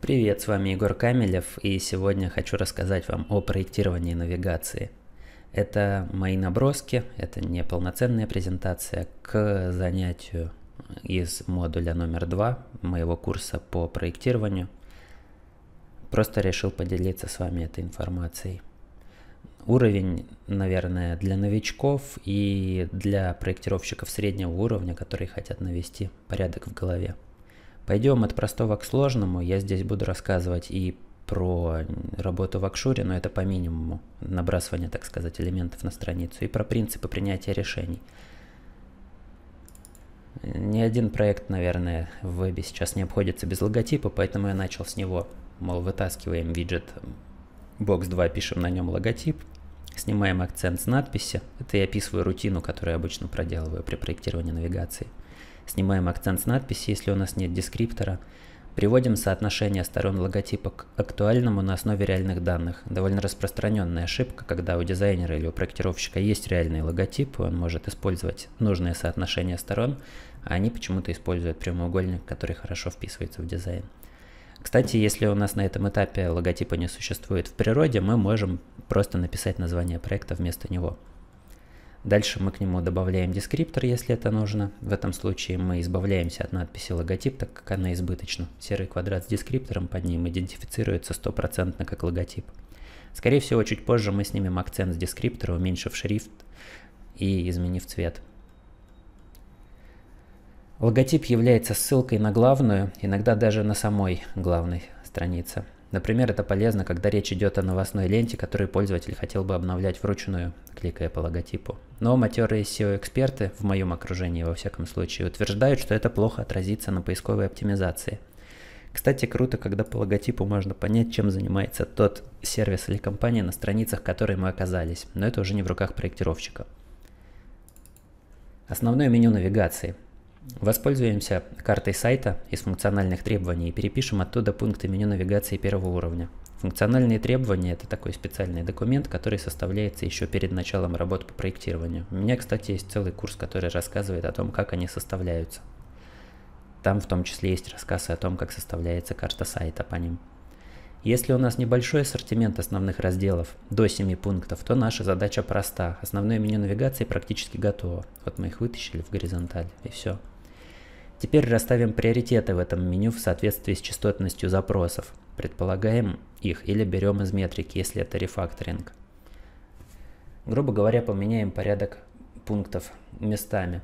Привет, с вами Егор Камелев, и сегодня хочу рассказать вам о проектировании навигации. Это мои наброски, это не полноценная презентация к занятию из модуля номер два моего курса по проектированию. Просто решил поделиться с вами этой информацией. Уровень, наверное, для новичков и для проектировщиков среднего уровня, которые хотят навести порядок в голове. Пойдем от простого к сложному. Я здесь буду рассказывать и про работу в Акшуре, но это по минимуму набрасывание, так сказать, элементов на страницу, и про принципы принятия решений. Ни один проект, наверное, в вебе сейчас не обходится без логотипа, поэтому я начал с него. Мол, вытаскиваем виджет Box 2, пишем на нем логотип, снимаем акцент с надписи. Это я описываю рутину, которую я обычно проделываю при проектировании навигации – снимаем акцент с надписи, если у нас нет дескриптора, приводим соотношение сторон логотипа к актуальному на основе реальных данных. Довольно распространенная ошибка, когда у дизайнера или у проектировщика есть реальный логотип, и он может использовать нужное соотношение сторон, а они почему-то используют прямоугольник, который хорошо вписывается в дизайн. Кстати, если у нас на этом этапе логотипа не существует в природе, мы можем просто написать название проекта вместо него. Дальше мы к нему добавляем дескриптор, если это нужно. В этом случае мы избавляемся от надписи логотип, так как она избыточна. Серый квадрат с дескриптором под ним идентифицируется стопроцентно как логотип. Скорее всего, чуть позже мы снимем акцент с дескриптора, уменьшив шрифт и изменив цвет. Логотип является ссылкой на главную, иногда даже на самой главной странице. Например, это полезно, когда речь идет о новостной ленте, которую пользователь хотел бы обновлять вручную, кликая по логотипу. Но матерые SEO-эксперты, в моем окружении во всяком случае, утверждают, что это плохо отразится на поисковой оптимизации. Кстати, круто, когда по логотипу можно понять, чем занимается тот сервис или компания, на страницах которой мы оказались, но это уже не в руках проектировщика. Основное меню навигации – Воспользуемся картой сайта из функциональных требований и перепишем оттуда пункты меню навигации первого уровня. Функциональные требования – это такой специальный документ, который составляется еще перед началом работ по проектированию. У меня, кстати, есть целый курс, который рассказывает о том, как они составляются. Там в том числе есть рассказ о том, как составляется карта сайта по ним. Если у нас небольшой ассортимент основных разделов, до 7 пунктов, то наша задача проста. Основное меню навигации практически готово. Вот мы их вытащили в горизонталь, и все. Теперь расставим приоритеты в этом меню в соответствии с частотностью запросов. Предполагаем их или берем из метрики, если это рефакторинг. Грубо говоря, поменяем порядок пунктов местами.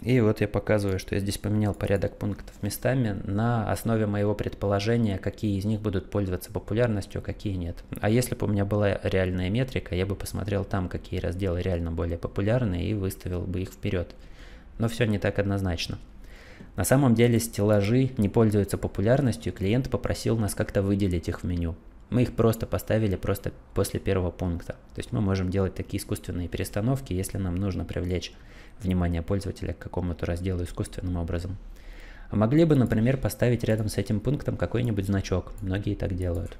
И вот я показываю, что я здесь поменял порядок пунктов местами на основе моего предположения, какие из них будут пользоваться популярностью, а какие нет. А если бы у меня была реальная метрика, я бы посмотрел там, какие разделы реально более популярны и выставил бы их вперед. Но все не так однозначно. На самом деле стеллажи не пользуются популярностью, клиент попросил нас как-то выделить их в меню. Мы их просто поставили просто после первого пункта. То есть мы можем делать такие искусственные перестановки, если нам нужно привлечь внимание пользователя к какому-то разделу искусственным образом. А могли бы, например, поставить рядом с этим пунктом какой-нибудь значок. Многие так делают.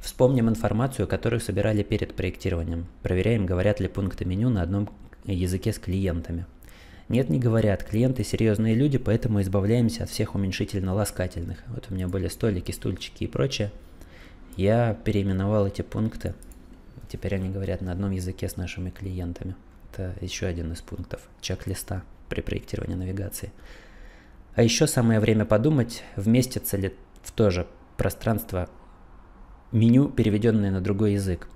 Вспомним информацию, которую собирали перед проектированием. Проверяем, говорят ли пункты меню на одном языке с клиентами. Нет, не говорят, клиенты серьезные люди, поэтому избавляемся от всех уменьшительно-ласкательных. Вот у меня были столики, стульчики и прочее. Я переименовал эти пункты. Теперь они говорят на одном языке с нашими клиентами. Это еще один из пунктов чек-листа при проектировании навигации. А еще самое время подумать, вместится ли в то же пространство меню, переведенное на другой язык.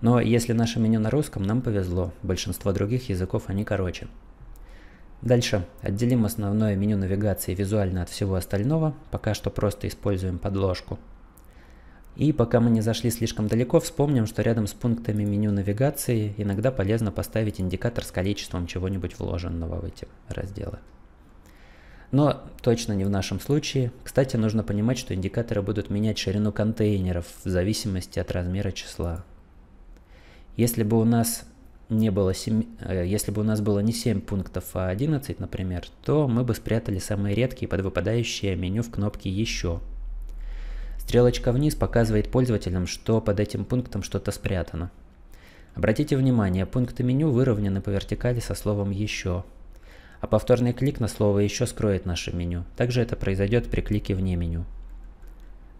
Но если наше меню на русском, нам повезло. Большинство других языков они короче. Дальше отделим основное меню навигации визуально от всего остального, пока что просто используем подложку. И пока мы не зашли слишком далеко, вспомним, что рядом с пунктами меню навигации иногда полезно поставить индикатор с количеством чего-нибудь вложенного в эти разделы. Но точно не в нашем случае. Кстати, нужно понимать, что индикаторы будут менять ширину контейнеров в зависимости от размера числа. Если бы у нас не было 7, э, если бы у нас было не 7 пунктов, а 11, например, то мы бы спрятали самые редкие под выпадающее меню в кнопке «Еще». Стрелочка вниз показывает пользователям, что под этим пунктом что-то спрятано. Обратите внимание, пункты меню выровнены по вертикали со словом «Еще». А повторный клик на слово «Еще» скроет наше меню. Также это произойдет при клике вне меню.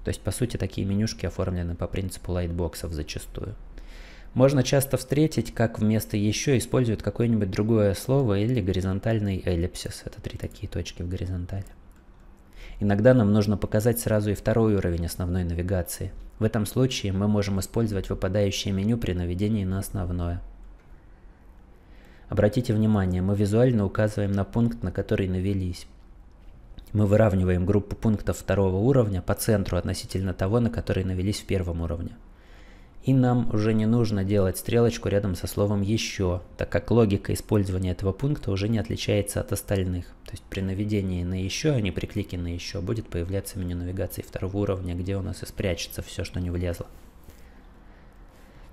То есть, по сути, такие менюшки оформлены по принципу лайтбоксов зачастую можно часто встретить, как вместо «еще» используют какое-нибудь другое слово или горизонтальный эллипсис. Это три такие точки в горизонтали. Иногда нам нужно показать сразу и второй уровень основной навигации. В этом случае мы можем использовать выпадающее меню при наведении на основное. Обратите внимание, мы визуально указываем на пункт, на который навелись. Мы выравниваем группу пунктов второго уровня по центру относительно того, на который навелись в первом уровне. И нам уже не нужно делать стрелочку рядом со словом «еще», так как логика использования этого пункта уже не отличается от остальных. То есть при наведении на «еще», а не при клике на «еще» будет появляться меню навигации второго уровня, где у нас и спрячется все, что не влезло.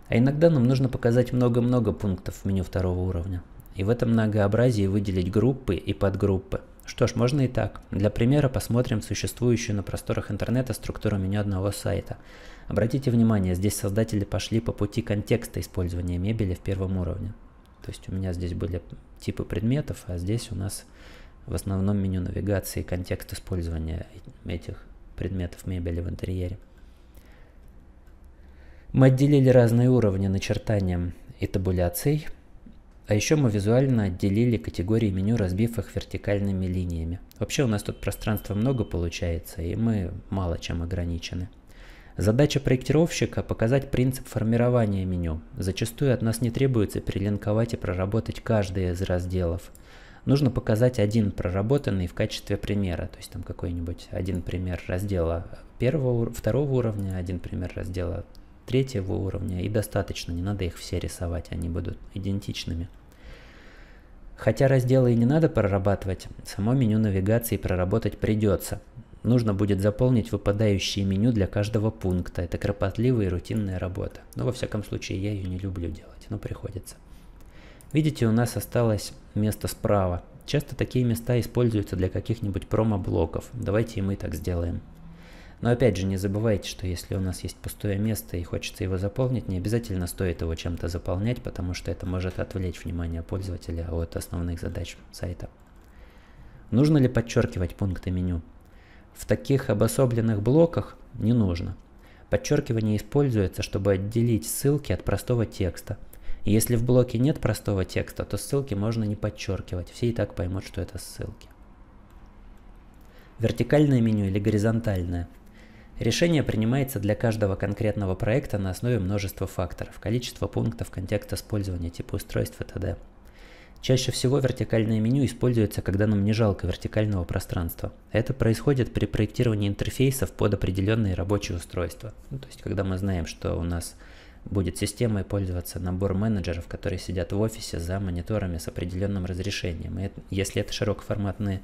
А иногда нам нужно показать много-много пунктов в меню второго уровня. И в этом многообразии выделить группы и подгруппы. Что ж, можно и так. Для примера посмотрим существующую на просторах интернета структуру меню одного сайта – Обратите внимание, здесь создатели пошли по пути контекста использования мебели в первом уровне. То есть у меня здесь были типы предметов, а здесь у нас в основном меню навигации контекст использования этих предметов мебели в интерьере. Мы отделили разные уровни начертанием и табуляцией, а еще мы визуально отделили категории меню, разбив их вертикальными линиями. Вообще у нас тут пространства много получается, и мы мало чем ограничены. Задача проектировщика – показать принцип формирования меню. Зачастую от нас не требуется перелинковать и проработать каждый из разделов. Нужно показать один проработанный в качестве примера, то есть там какой-нибудь один пример раздела первого, второго уровня, один пример раздела третьего уровня, и достаточно, не надо их все рисовать, они будут идентичными. Хотя разделы и не надо прорабатывать, само меню навигации проработать придется. Нужно будет заполнить выпадающее меню для каждого пункта. Это кропотливая и рутинная работа. Но во всяком случае я ее не люблю делать, но приходится. Видите, у нас осталось место справа. Часто такие места используются для каких-нибудь промо-блоков. Давайте и мы так сделаем. Но опять же, не забывайте, что если у нас есть пустое место и хочется его заполнить, не обязательно стоит его чем-то заполнять, потому что это может отвлечь внимание пользователя от основных задач сайта. Нужно ли подчеркивать пункты меню? в таких обособленных блоках не нужно. Подчеркивание используется, чтобы отделить ссылки от простого текста. если в блоке нет простого текста, то ссылки можно не подчеркивать, все и так поймут, что это ссылки. Вертикальное меню или горизонтальное. Решение принимается для каждого конкретного проекта на основе множества факторов, количество пунктов, контекст использования, тип устройств и т.д. Чаще всего вертикальное меню используется, когда нам не жалко вертикального пространства. Это происходит при проектировании интерфейсов под определенные рабочие устройства. Ну, то есть, когда мы знаем, что у нас будет системой пользоваться набор менеджеров, которые сидят в офисе за мониторами с определенным разрешением. И это, если это широкоформатные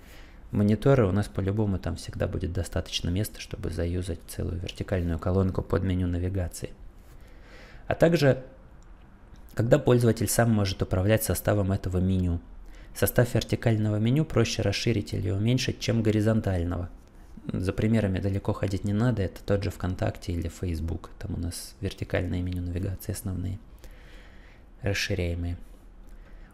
мониторы, у нас по-любому там всегда будет достаточно места, чтобы заюзать целую вертикальную колонку под меню навигации. А также когда пользователь сам может управлять составом этого меню. Состав вертикального меню проще расширить или уменьшить, чем горизонтального. За примерами далеко ходить не надо, это тот же ВКонтакте или Facebook, там у нас вертикальные меню навигации основные, расширяемые.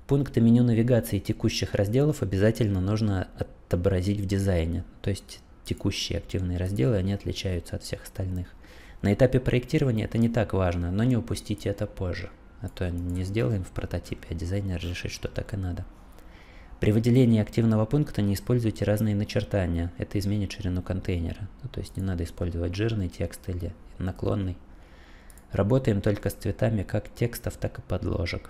Пункты меню навигации текущих разделов обязательно нужно отобразить в дизайне, то есть текущие активные разделы, они отличаются от всех остальных. На этапе проектирования это не так важно, но не упустите это позже а то не сделаем в прототипе, а дизайнер решит, что так и надо. При выделении активного пункта не используйте разные начертания, это изменит ширину контейнера. Ну, то есть не надо использовать жирный текст или наклонный. Работаем только с цветами как текстов, так и подложек.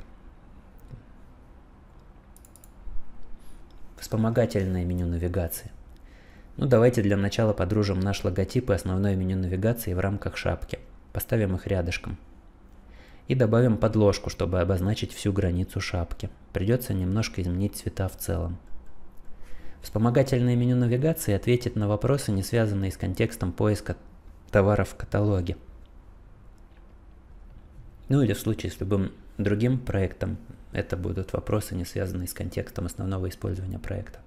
Вспомогательное меню навигации. Ну давайте для начала подружим наш логотип и основное меню навигации в рамках шапки. Поставим их рядышком. И добавим подложку, чтобы обозначить всю границу шапки. Придется немножко изменить цвета в целом. Вспомогательное меню навигации ответит на вопросы, не связанные с контекстом поиска товаров в каталоге. Ну или в случае с любым другим проектом, это будут вопросы, не связанные с контекстом основного использования проекта.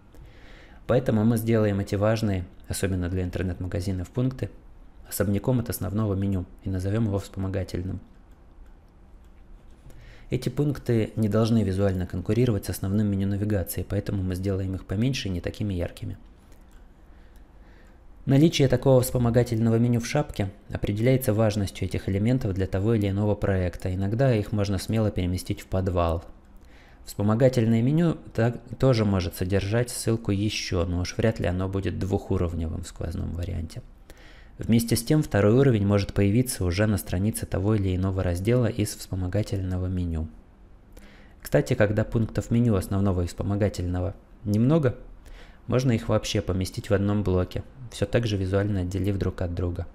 Поэтому мы сделаем эти важные, особенно для интернет-магазинов, пункты особняком от основного меню и назовем его вспомогательным – эти пункты не должны визуально конкурировать с основным меню навигации, поэтому мы сделаем их поменьше и не такими яркими. Наличие такого вспомогательного меню в шапке определяется важностью этих элементов для того или иного проекта. Иногда их можно смело переместить в подвал. Вспомогательное меню так, тоже может содержать ссылку еще, но уж вряд ли оно будет двухуровневым в сквозном варианте. Вместе с тем второй уровень может появиться уже на странице того или иного раздела из вспомогательного меню. Кстати, когда пунктов меню основного и вспомогательного немного, можно их вообще поместить в одном блоке, все так же визуально отделив друг от друга.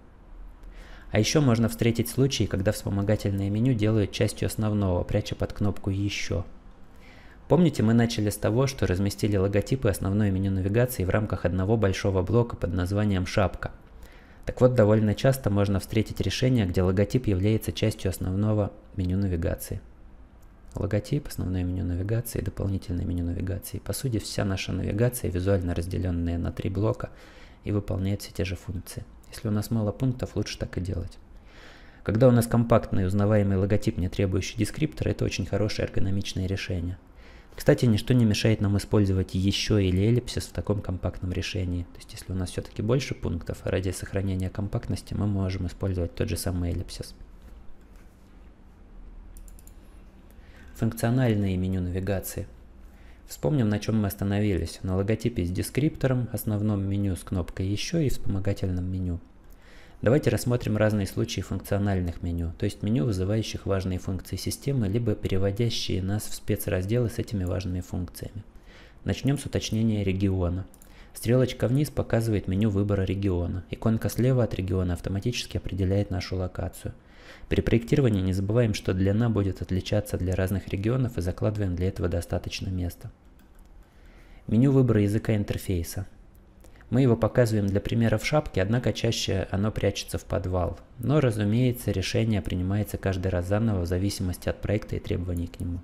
А еще можно встретить случаи, когда вспомогательное меню делают частью основного, пряча под кнопку «Еще». Помните, мы начали с того, что разместили логотипы основное меню навигации в рамках одного большого блока под названием «Шапка», так вот, довольно часто можно встретить решение, где логотип является частью основного меню навигации. Логотип, основное меню навигации, дополнительное меню навигации. По сути, вся наша навигация визуально разделенная на три блока и выполняет все те же функции. Если у нас мало пунктов, лучше так и делать. Когда у нас компактный узнаваемый логотип, не требующий дескриптора, это очень хорошее эргономичное решение. Кстати, ничто не мешает нам использовать еще или эллипсис в таком компактном решении. То есть, если у нас все-таки больше пунктов, а ради сохранения компактности мы можем использовать тот же самый эллипсис. Функциональное меню навигации. Вспомним, на чем мы остановились. На логотипе с дескриптором, основном меню с кнопкой «Еще» и вспомогательном меню. Давайте рассмотрим разные случаи функциональных меню, то есть меню, вызывающих важные функции системы, либо переводящие нас в спецразделы с этими важными функциями. Начнем с уточнения региона. Стрелочка вниз показывает меню выбора региона. Иконка слева от региона автоматически определяет нашу локацию. При проектировании не забываем, что длина будет отличаться для разных регионов и закладываем для этого достаточно места. Меню выбора языка интерфейса. Мы его показываем для примера в шапке, однако чаще оно прячется в подвал. Но, разумеется, решение принимается каждый раз заново в зависимости от проекта и требований к нему.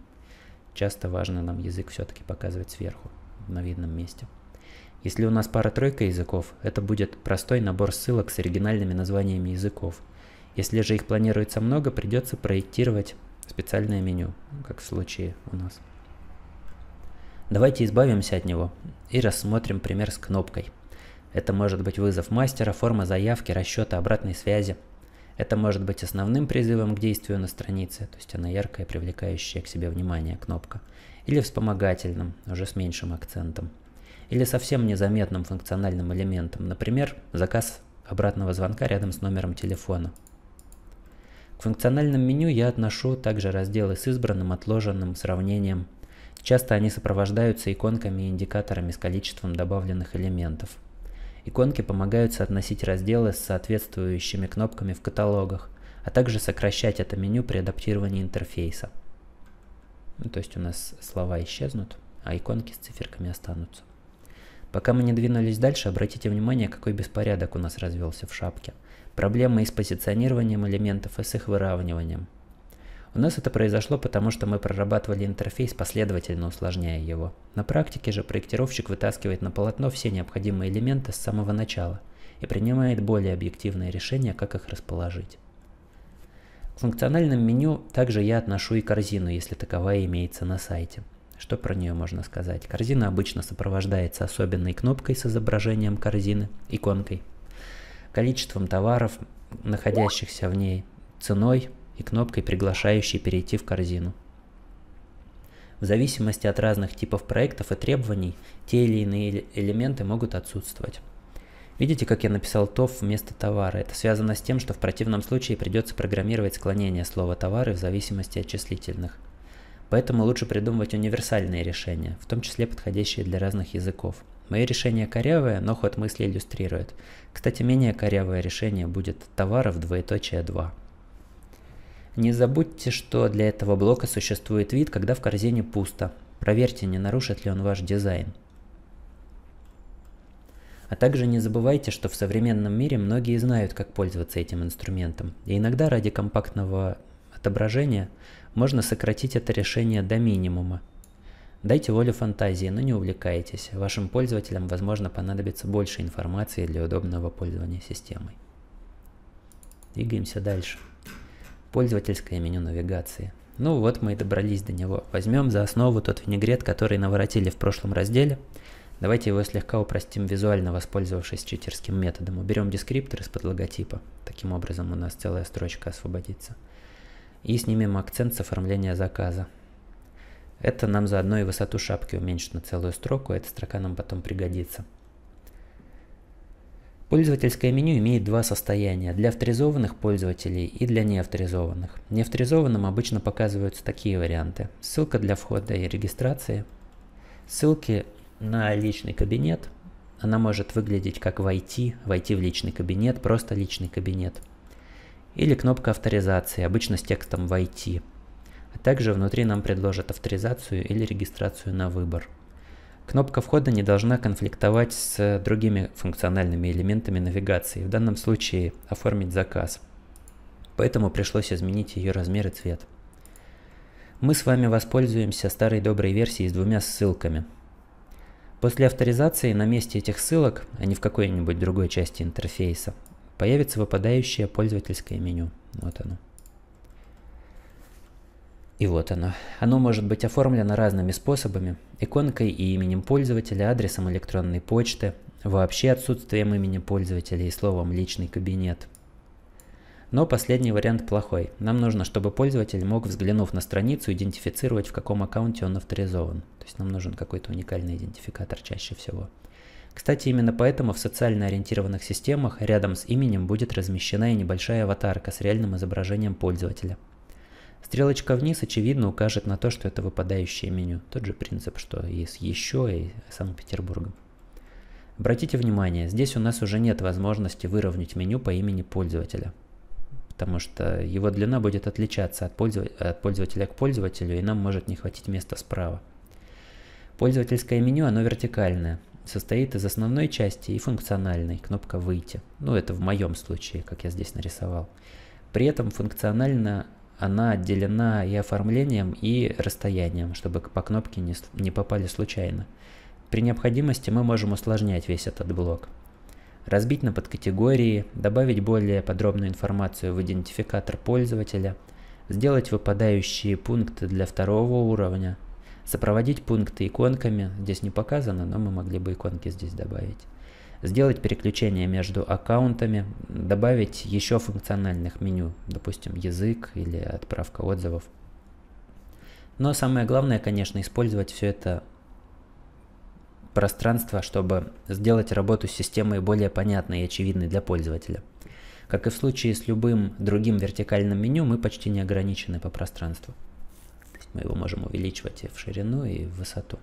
Часто важно нам язык все-таки показывать сверху, на видном месте. Если у нас пара-тройка языков, это будет простой набор ссылок с оригинальными названиями языков. Если же их планируется много, придется проектировать специальное меню, как в случае у нас. Давайте избавимся от него и рассмотрим пример с кнопкой – это может быть вызов мастера, форма заявки, расчета обратной связи. Это может быть основным призывом к действию на странице, то есть она яркая, привлекающая к себе внимание кнопка. Или вспомогательным, уже с меньшим акцентом. Или совсем незаметным функциональным элементом, например, заказ обратного звонка рядом с номером телефона. К функциональным меню я отношу также разделы с избранным, отложенным, сравнением. Часто они сопровождаются иконками и индикаторами с количеством добавленных элементов – Иконки помогают соотносить разделы с соответствующими кнопками в каталогах, а также сокращать это меню при адаптировании интерфейса. Ну, то есть у нас слова исчезнут, а иконки с циферками останутся. Пока мы не двинулись дальше, обратите внимание, какой беспорядок у нас развелся в шапке. Проблемы и с позиционированием элементов, и с их выравниванием. У нас это произошло потому, что мы прорабатывали интерфейс, последовательно усложняя его. На практике же проектировщик вытаскивает на полотно все необходимые элементы с самого начала и принимает более объективное решение, как их расположить. К функциональным меню также я отношу и корзину, если таковая имеется на сайте. Что про нее можно сказать? Корзина обычно сопровождается особенной кнопкой с изображением корзины, иконкой, количеством товаров, находящихся в ней, ценой, и кнопкой, приглашающей перейти в корзину. В зависимости от разных типов проектов и требований, те или иные элементы могут отсутствовать. Видите, как я написал тоф вместо «товара». Это связано с тем, что в противном случае придется программировать склонение слова «товары» в зависимости от числительных. Поэтому лучше придумывать универсальные решения, в том числе подходящие для разных языков. Мое решение корявое, но ход мысли иллюстрирует. Кстати, менее корявое решение будет «товаров двоеточие 2». Не забудьте, что для этого блока существует вид, когда в корзине пусто. Проверьте, не нарушит ли он ваш дизайн. А также не забывайте, что в современном мире многие знают, как пользоваться этим инструментом. И иногда ради компактного отображения можно сократить это решение до минимума. Дайте волю фантазии, но не увлекайтесь. Вашим пользователям, возможно, понадобится больше информации для удобного пользования системой. Двигаемся дальше пользовательское меню навигации. Ну вот мы и добрались до него. Возьмем за основу тот винегрет, который наворотили в прошлом разделе. Давайте его слегка упростим визуально, воспользовавшись читерским методом. Уберем дескриптор из-под логотипа. Таким образом у нас целая строчка освободится. И снимем акцент с оформления заказа. Это нам заодно и высоту шапки уменьшит на целую строку, эта строка нам потом пригодится. Пользовательское меню имеет два состояния – для авторизованных пользователей и для неавторизованных. Неавторизованным обычно показываются такие варианты. Ссылка для входа и регистрации, ссылки на личный кабинет, она может выглядеть как «Войти», «Войти в личный кабинет», просто «Личный кабинет». Или кнопка авторизации, обычно с текстом «Войти». А также внутри нам предложат авторизацию или регистрацию на выбор – Кнопка входа не должна конфликтовать с другими функциональными элементами навигации, в данном случае оформить заказ. Поэтому пришлось изменить ее размер и цвет. Мы с вами воспользуемся старой доброй версией с двумя ссылками. После авторизации на месте этих ссылок, а не в какой-нибудь другой части интерфейса, появится выпадающее пользовательское меню. Вот оно. И вот оно. Оно может быть оформлено разными способами. Иконкой и именем пользователя, адресом электронной почты, вообще отсутствием имени пользователя и словом «личный кабинет». Но последний вариант плохой. Нам нужно, чтобы пользователь мог, взглянув на страницу, идентифицировать, в каком аккаунте он авторизован. То есть нам нужен какой-то уникальный идентификатор чаще всего. Кстати, именно поэтому в социально ориентированных системах рядом с именем будет размещена и небольшая аватарка с реальным изображением пользователя – Стрелочка вниз, очевидно, укажет на то, что это выпадающее меню. Тот же принцип, что и с еще и Санкт-Петербургом. Обратите внимание, здесь у нас уже нет возможности выровнять меню по имени пользователя, потому что его длина будет отличаться от, пользов... от пользователя к пользователю, и нам может не хватить места справа. Пользовательское меню, оно вертикальное, состоит из основной части и функциональной, кнопка «Выйти». Ну, это в моем случае, как я здесь нарисовал. При этом функционально она отделена и оформлением, и расстоянием, чтобы по кнопке не, не попали случайно. При необходимости мы можем усложнять весь этот блок. Разбить на подкатегории, добавить более подробную информацию в идентификатор пользователя, сделать выпадающие пункты для второго уровня, сопроводить пункты иконками, здесь не показано, но мы могли бы иконки здесь добавить сделать переключение между аккаунтами, добавить еще функциональных меню, допустим, язык или отправка отзывов. Но самое главное, конечно, использовать все это пространство, чтобы сделать работу с системой более понятной и очевидной для пользователя. Как и в случае с любым другим вертикальным меню, мы почти не ограничены по пространству. То есть мы его можем увеличивать и в ширину, и в высоту.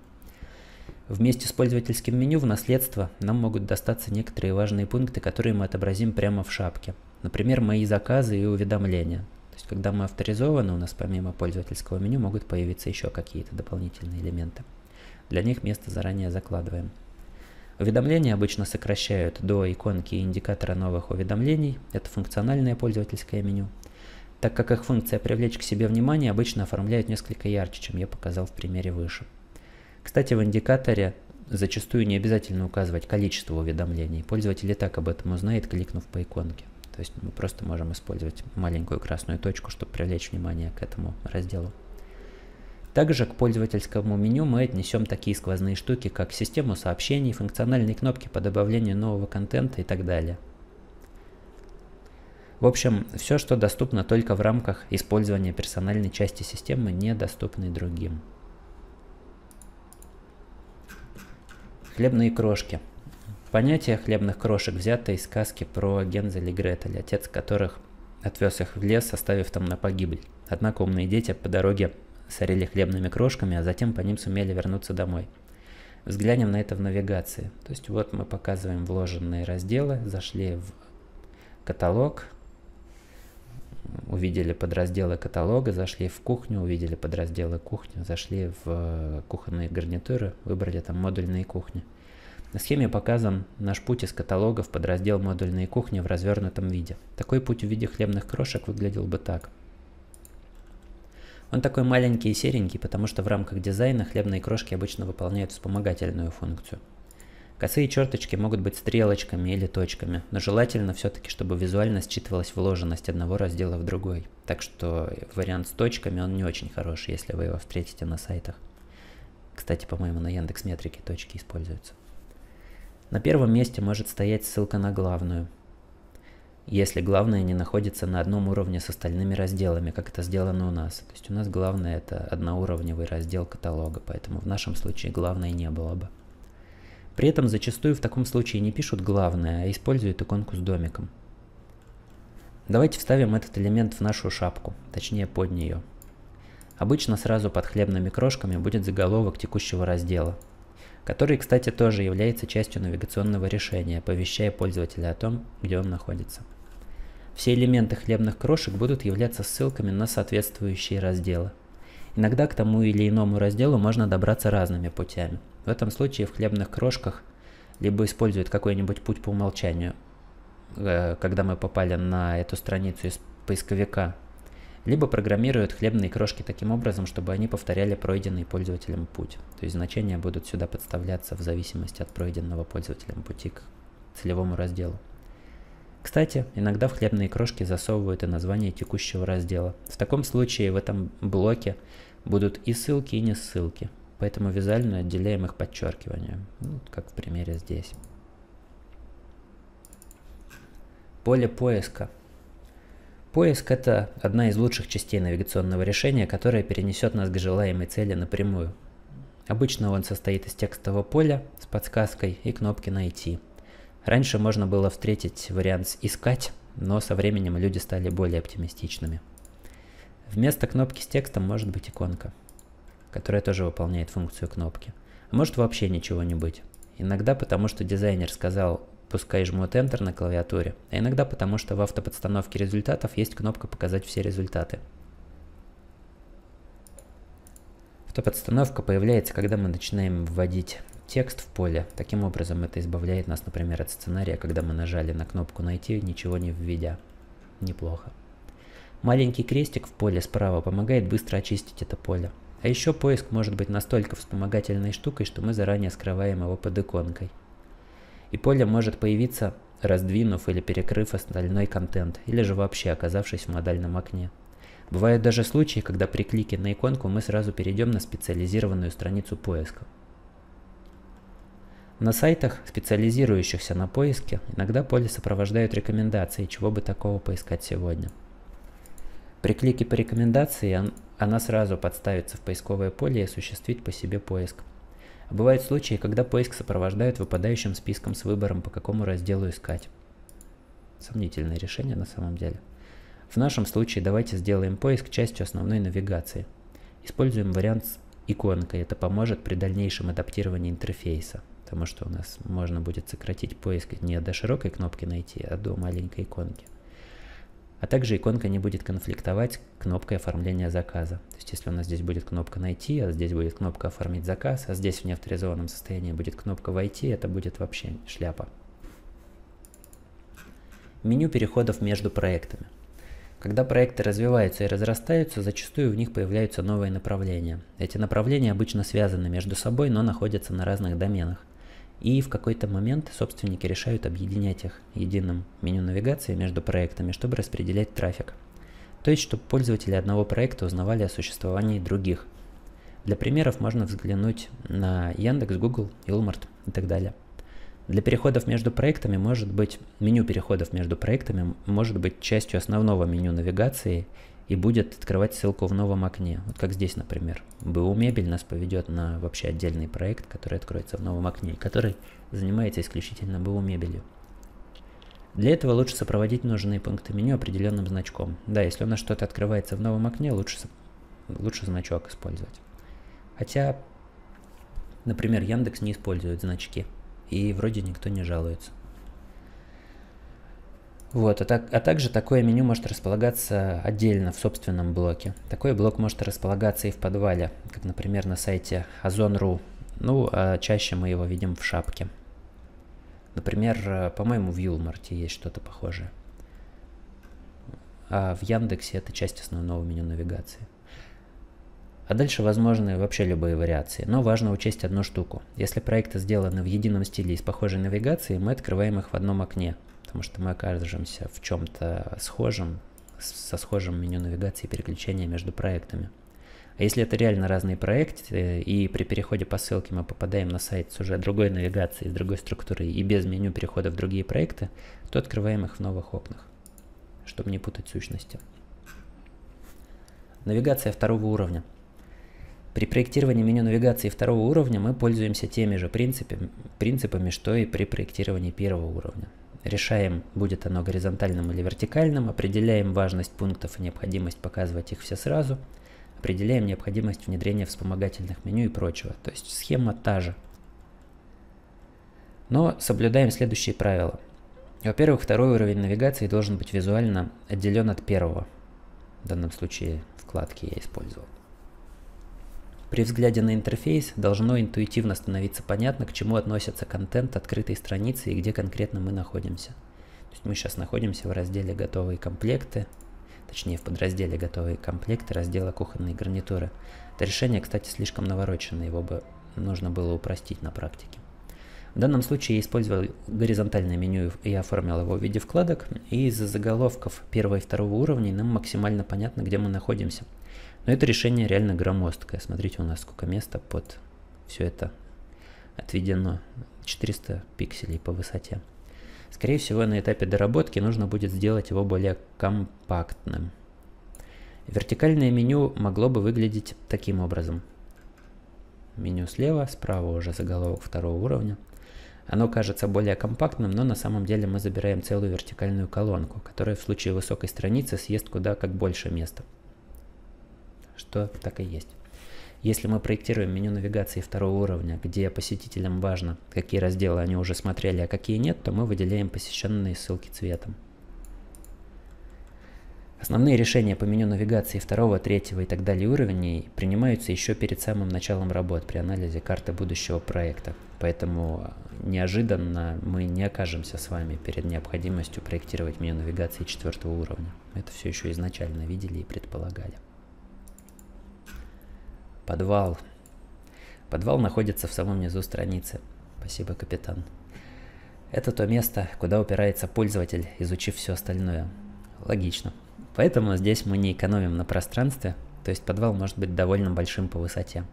Вместе с пользовательским меню в наследство нам могут достаться некоторые важные пункты, которые мы отобразим прямо в шапке. Например, мои заказы и уведомления. То есть, когда мы авторизованы, у нас помимо пользовательского меню могут появиться еще какие-то дополнительные элементы. Для них место заранее закладываем. Уведомления обычно сокращают до иконки и индикатора новых уведомлений. Это функциональное пользовательское меню. Так как их функция «Привлечь к себе внимание» обычно оформляют несколько ярче, чем я показал в примере выше. Кстати, в индикаторе зачастую не обязательно указывать количество уведомлений. Пользователь и так об этом узнает, кликнув по иконке. То есть мы просто можем использовать маленькую красную точку, чтобы привлечь внимание к этому разделу. Также к пользовательскому меню мы отнесем такие сквозные штуки, как систему сообщений, функциональные кнопки по добавлению нового контента и так далее. В общем, все, что доступно только в рамках использования персональной части системы, недоступны другим. Хлебные крошки. Понятие хлебных крошек взято из сказки про Гензель и Гретель, отец которых отвез их в лес, оставив там на погибель. Однако умные дети по дороге сорили хлебными крошками, а затем по ним сумели вернуться домой. Взглянем на это в навигации. То есть вот мы показываем вложенные разделы, зашли в каталог, увидели подразделы каталога, зашли в кухню, увидели подразделы кухни, зашли в э, кухонные гарнитуры, выбрали там модульные кухни. На схеме показан наш путь из каталога в подраздел модульные кухни в развернутом виде. Такой путь в виде хлебных крошек выглядел бы так. Он такой маленький и серенький, потому что в рамках дизайна хлебные крошки обычно выполняют вспомогательную функцию – Косые черточки могут быть стрелочками или точками, но желательно все-таки, чтобы визуально считывалась вложенность одного раздела в другой. Так что вариант с точками, он не очень хороший, если вы его встретите на сайтах. Кстати, по-моему, на Яндекс Метрике точки используются. На первом месте может стоять ссылка на главную, если главное не находится на одном уровне с остальными разделами, как это сделано у нас. То есть у нас главное это одноуровневый раздел каталога, поэтому в нашем случае главное не было бы. При этом зачастую в таком случае не пишут главное, а используют иконку с домиком. Давайте вставим этот элемент в нашу шапку, точнее под нее. Обычно сразу под хлебными крошками будет заголовок текущего раздела, который, кстати, тоже является частью навигационного решения, оповещая пользователя о том, где он находится. Все элементы хлебных крошек будут являться ссылками на соответствующие разделы. Иногда к тому или иному разделу можно добраться разными путями – в этом случае в хлебных крошках либо используют какой-нибудь путь по умолчанию, э, когда мы попали на эту страницу из поисковика, либо программируют хлебные крошки таким образом, чтобы они повторяли пройденный пользователем путь. То есть значения будут сюда подставляться в зависимости от пройденного пользователем пути к целевому разделу. Кстати, иногда в хлебные крошки засовывают и название текущего раздела. В таком случае в этом блоке будут и ссылки, и не ссылки поэтому визуально отделяем их подчеркиванием, ну, как в примере здесь. Поле поиска. Поиск – это одна из лучших частей навигационного решения, которая перенесет нас к желаемой цели напрямую. Обычно он состоит из текстового поля с подсказкой и кнопки «Найти». Раньше можно было встретить вариант «Искать», но со временем люди стали более оптимистичными. Вместо кнопки с текстом может быть иконка – которая тоже выполняет функцию кнопки. А может вообще ничего не быть. Иногда потому, что дизайнер сказал, пускай жмут Enter на клавиатуре, а иногда потому, что в автоподстановке результатов есть кнопка «Показать все результаты». Автоподстановка появляется, когда мы начинаем вводить текст в поле. Таким образом, это избавляет нас, например, от сценария, когда мы нажали на кнопку «Найти», ничего не введя. Неплохо. Маленький крестик в поле справа помогает быстро очистить это поле. А еще поиск может быть настолько вспомогательной штукой, что мы заранее скрываем его под иконкой. И поле может появиться, раздвинув или перекрыв остальной контент, или же вообще оказавшись в модальном окне. Бывают даже случаи, когда при клике на иконку мы сразу перейдем на специализированную страницу поиска. На сайтах, специализирующихся на поиске, иногда поле сопровождают рекомендации, чего бы такого поискать сегодня. При клике по рекомендации она сразу подставится в поисковое поле и осуществит по себе поиск. бывают случаи, когда поиск сопровождают выпадающим списком с выбором, по какому разделу искать. Сомнительное решение на самом деле. В нашем случае давайте сделаем поиск частью основной навигации. Используем вариант с иконкой, это поможет при дальнейшем адаптировании интерфейса, потому что у нас можно будет сократить поиск не до широкой кнопки найти, а до маленькой иконки. А также иконка не будет конфликтовать кнопкой оформления заказа. То есть если у нас здесь будет кнопка «Найти», а здесь будет кнопка «Оформить заказ», а здесь в неавторизованном состоянии будет кнопка «Войти», это будет вообще шляпа. Меню переходов между проектами. Когда проекты развиваются и разрастаются, зачастую в них появляются новые направления. Эти направления обычно связаны между собой, но находятся на разных доменах. И в какой-то момент собственники решают объединять их единым меню навигации между проектами, чтобы распределять трафик. То есть, чтобы пользователи одного проекта узнавали о существовании других. Для примеров можно взглянуть на Яндекс, Google, Илмарт и так далее. Для переходов между проектами может быть, меню переходов между проектами может быть частью основного меню навигации и будет открывать ссылку в новом окне. Вот как здесь, например. БУ Мебель нас поведет на вообще отдельный проект, который откроется в новом окне, который занимается исключительно БУ Мебелью. Для этого лучше сопроводить нужные пункты меню определенным значком. Да, если у нас что-то открывается в новом окне, лучше, лучше значок использовать. Хотя, например, Яндекс не использует значки, и вроде никто не жалуется. Вот, а, так, а также такое меню может располагаться отдельно в собственном блоке. Такой блок может располагаться и в подвале, как, например, на сайте Ozon.ru. Ну, а чаще мы его видим в шапке. Например, э, по-моему, в Юлмарте есть что-то похожее. А в Яндексе это часть основного меню навигации. А дальше возможны вообще любые вариации, но важно учесть одну штуку. Если проекты сделаны в едином стиле и с похожей навигацией, мы открываем их в одном окне – потому что мы окажемся в чем-то схожем, со схожим меню навигации и переключения между проектами. А если это реально разные проекты, и при переходе по ссылке мы попадаем на сайт с уже другой навигацией, с другой структурой и без меню перехода в другие проекты, то открываем их в новых окнах, чтобы не путать сущности. Навигация второго уровня. При проектировании меню навигации второго уровня мы пользуемся теми же принципами, принципами что и при проектировании первого уровня решаем, будет оно горизонтальным или вертикальным, определяем важность пунктов и необходимость показывать их все сразу, определяем необходимость внедрения вспомогательных меню и прочего. То есть схема та же. Но соблюдаем следующие правила. Во-первых, второй уровень навигации должен быть визуально отделен от первого. В данном случае вкладки я использовал. При взгляде на интерфейс должно интуитивно становиться понятно, к чему относится контент открытой страницы и где конкретно мы находимся. То есть мы сейчас находимся в разделе «Готовые комплекты», точнее в подразделе «Готовые комплекты» раздела «Кухонные гарнитуры». Это решение, кстати, слишком наворочено, его бы нужно было упростить на практике. В данном случае я использовал горизонтальное меню и оформил его в виде вкладок, и из-за заголовков первого и второго уровней нам максимально понятно, где мы находимся. Но это решение реально громоздкое. Смотрите, у нас сколько места под все это отведено. 400 пикселей по высоте. Скорее всего, на этапе доработки нужно будет сделать его более компактным. Вертикальное меню могло бы выглядеть таким образом. Меню слева, справа уже заголовок второго уровня. Оно кажется более компактным, но на самом деле мы забираем целую вертикальную колонку, которая в случае высокой страницы съест куда как больше места что так и есть. Если мы проектируем меню навигации второго уровня, где посетителям важно, какие разделы они уже смотрели, а какие нет, то мы выделяем посещенные ссылки цветом. Основные решения по меню навигации второго, третьего и так далее уровней принимаются еще перед самым началом работ при анализе карты будущего проекта. Поэтому э, неожиданно мы не окажемся с вами перед необходимостью проектировать меню навигации четвертого уровня. Это все еще изначально видели и предполагали. Подвал. Подвал находится в самом низу страницы. Спасибо, капитан. Это то место, куда упирается пользователь, изучив все остальное. Логично. Поэтому здесь мы не экономим на пространстве, то есть подвал может быть довольно большим по высоте.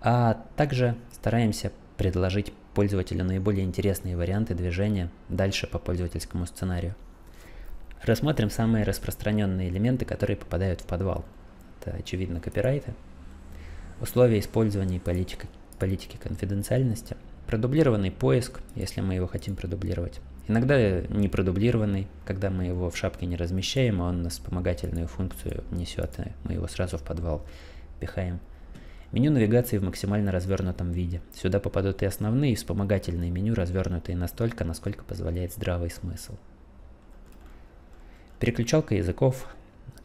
А также стараемся предложить пользователю наиболее интересные варианты движения дальше по пользовательскому сценарию. Рассмотрим самые распространенные элементы, которые попадают в подвал. Это, очевидно, копирайты, условия использования и политика, политики конфиденциальности, продублированный поиск, если мы его хотим продублировать, иногда не продублированный, когда мы его в шапке не размещаем, а он на вспомогательную функцию несет, и мы его сразу в подвал пихаем. Меню навигации в максимально развернутом виде. Сюда попадут и основные, и вспомогательные меню, развернутые настолько, насколько позволяет здравый смысл. Переключалка языков.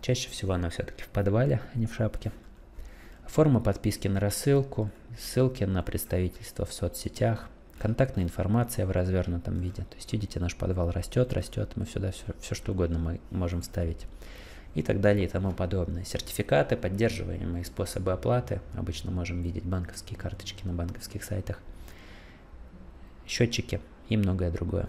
Чаще всего она все-таки в подвале, а не в шапке форма подписки на рассылку, ссылки на представительство в соцсетях, контактная информация в развернутом виде. То есть, видите, наш подвал растет, растет, мы сюда все, все что угодно мы можем вставить и так далее и тому подобное. Сертификаты, поддерживаемые способы оплаты, обычно можем видеть банковские карточки на банковских сайтах, счетчики и многое другое.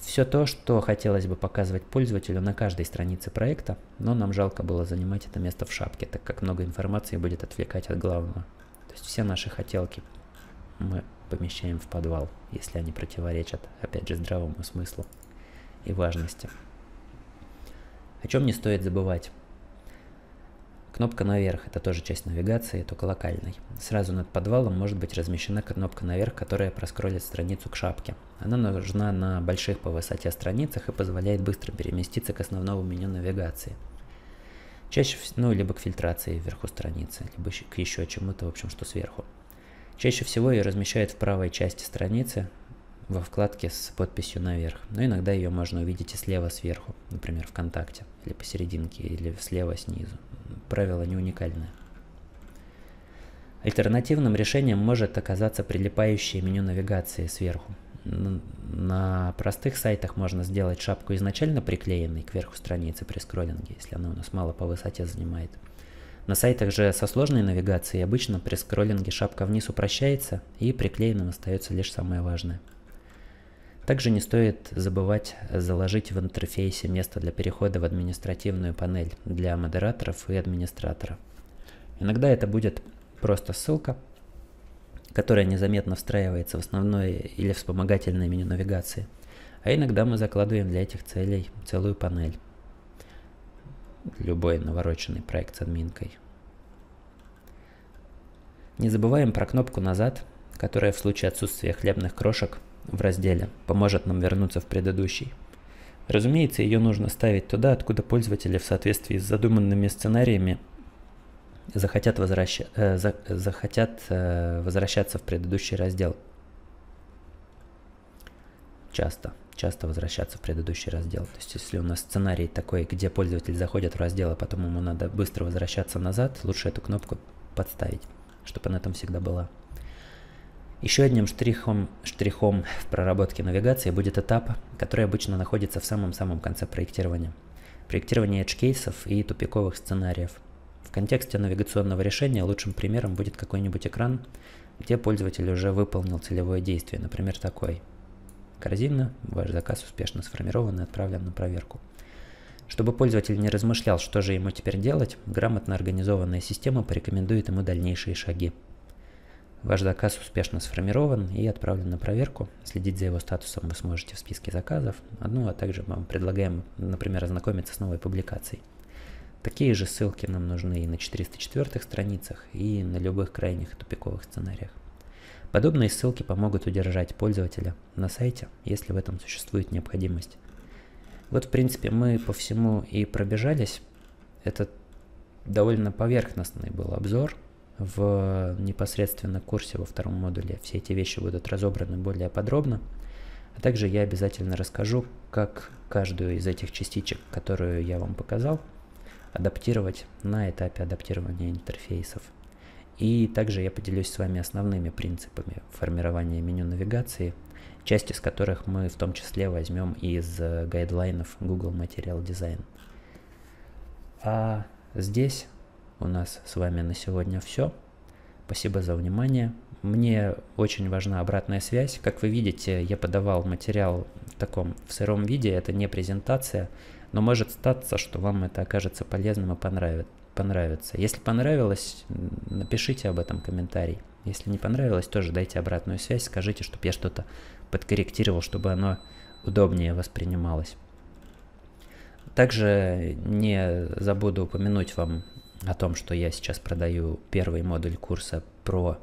Все то, что хотелось бы показывать пользователю на каждой странице проекта, но нам жалко было занимать это место в шапке, так как много информации будет отвлекать от главного. То есть все наши хотелки мы помещаем в подвал, если они противоречат, опять же, здравому смыслу и важности. О чем не стоит забывать? Кнопка наверх – это тоже часть навигации, только локальной. Сразу над подвалом может быть размещена кнопка наверх, которая проскролит страницу к шапке. Она нужна на больших по высоте страницах и позволяет быстро переместиться к основному меню навигации. Чаще, ну, либо к фильтрации вверху страницы, либо к еще чему-то, в общем, что сверху. Чаще всего ее размещают в правой части страницы, во вкладке с подписью наверх, но иногда ее можно увидеть и слева сверху, например, ВКонтакте, или посерединке, или слева снизу правило не уникальное. Альтернативным решением может оказаться прилипающее меню навигации сверху. На простых сайтах можно сделать шапку изначально приклеенной к верху страницы при скроллинге, если она у нас мало по высоте занимает. На сайтах же со сложной навигацией обычно при скроллинге шапка вниз упрощается и приклеенным остается лишь самое важное – также не стоит забывать заложить в интерфейсе место для перехода в административную панель для модераторов и администратора. Иногда это будет просто ссылка, которая незаметно встраивается в основное или вспомогательное меню навигации. А иногда мы закладываем для этих целей целую панель. Любой навороченный проект с админкой. Не забываем про кнопку «Назад», которая в случае отсутствия хлебных крошек в разделе поможет нам вернуться в предыдущий. Разумеется, ее нужно ставить туда, откуда пользователи в соответствии с задуманными сценариями захотят, возвраща... э, за... захотят э, возвращаться в предыдущий раздел. Часто, часто возвращаться в предыдущий раздел. То есть, если у нас сценарий такой, где пользователь заходит в раздел, а потом ему надо быстро возвращаться назад, лучше эту кнопку подставить, чтобы она там всегда была. Еще одним штрихом, штрихом в проработке навигации будет этап, который обычно находится в самом-самом конце проектирования. Проектирование edge-кейсов и тупиковых сценариев. В контексте навигационного решения лучшим примером будет какой-нибудь экран, где пользователь уже выполнил целевое действие, например, такой. Корзина, ваш заказ успешно сформирован и отправлен на проверку. Чтобы пользователь не размышлял, что же ему теперь делать, грамотно организованная система порекомендует ему дальнейшие шаги. Ваш заказ успешно сформирован и отправлен на проверку. Следить за его статусом вы сможете в списке заказов. Ну а также вам предлагаем, например, ознакомиться с новой публикацией. Такие же ссылки нам нужны и на 404 страницах, и на любых крайних тупиковых сценариях. Подобные ссылки помогут удержать пользователя на сайте, если в этом существует необходимость. Вот, в принципе, мы по всему и пробежались. Это довольно поверхностный был обзор – в непосредственно курсе во втором модуле все эти вещи будут разобраны более подробно. А также я обязательно расскажу, как каждую из этих частичек, которую я вам показал, адаптировать на этапе адаптирования интерфейсов. И также я поделюсь с вами основными принципами формирования меню навигации, часть из которых мы в том числе возьмем из э, гайдлайнов Google Material Design. А здесь у нас с вами на сегодня все. Спасибо за внимание. Мне очень важна обратная связь. Как вы видите, я подавал материал в таком в сыром виде, это не презентация, но может статься, что вам это окажется полезным и понравится. Если понравилось, напишите об этом комментарий. Если не понравилось, тоже дайте обратную связь, скажите, чтобы я что-то подкорректировал, чтобы оно удобнее воспринималось. Также не забуду упомянуть вам о том, что я сейчас продаю первый модуль курса про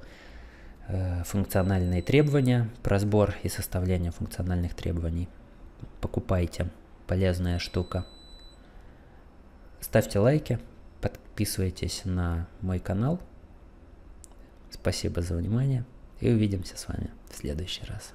э, функциональные требования, про сбор и составление функциональных требований. Покупайте, полезная штука. Ставьте лайки, подписывайтесь на мой канал. Спасибо за внимание и увидимся с вами в следующий раз.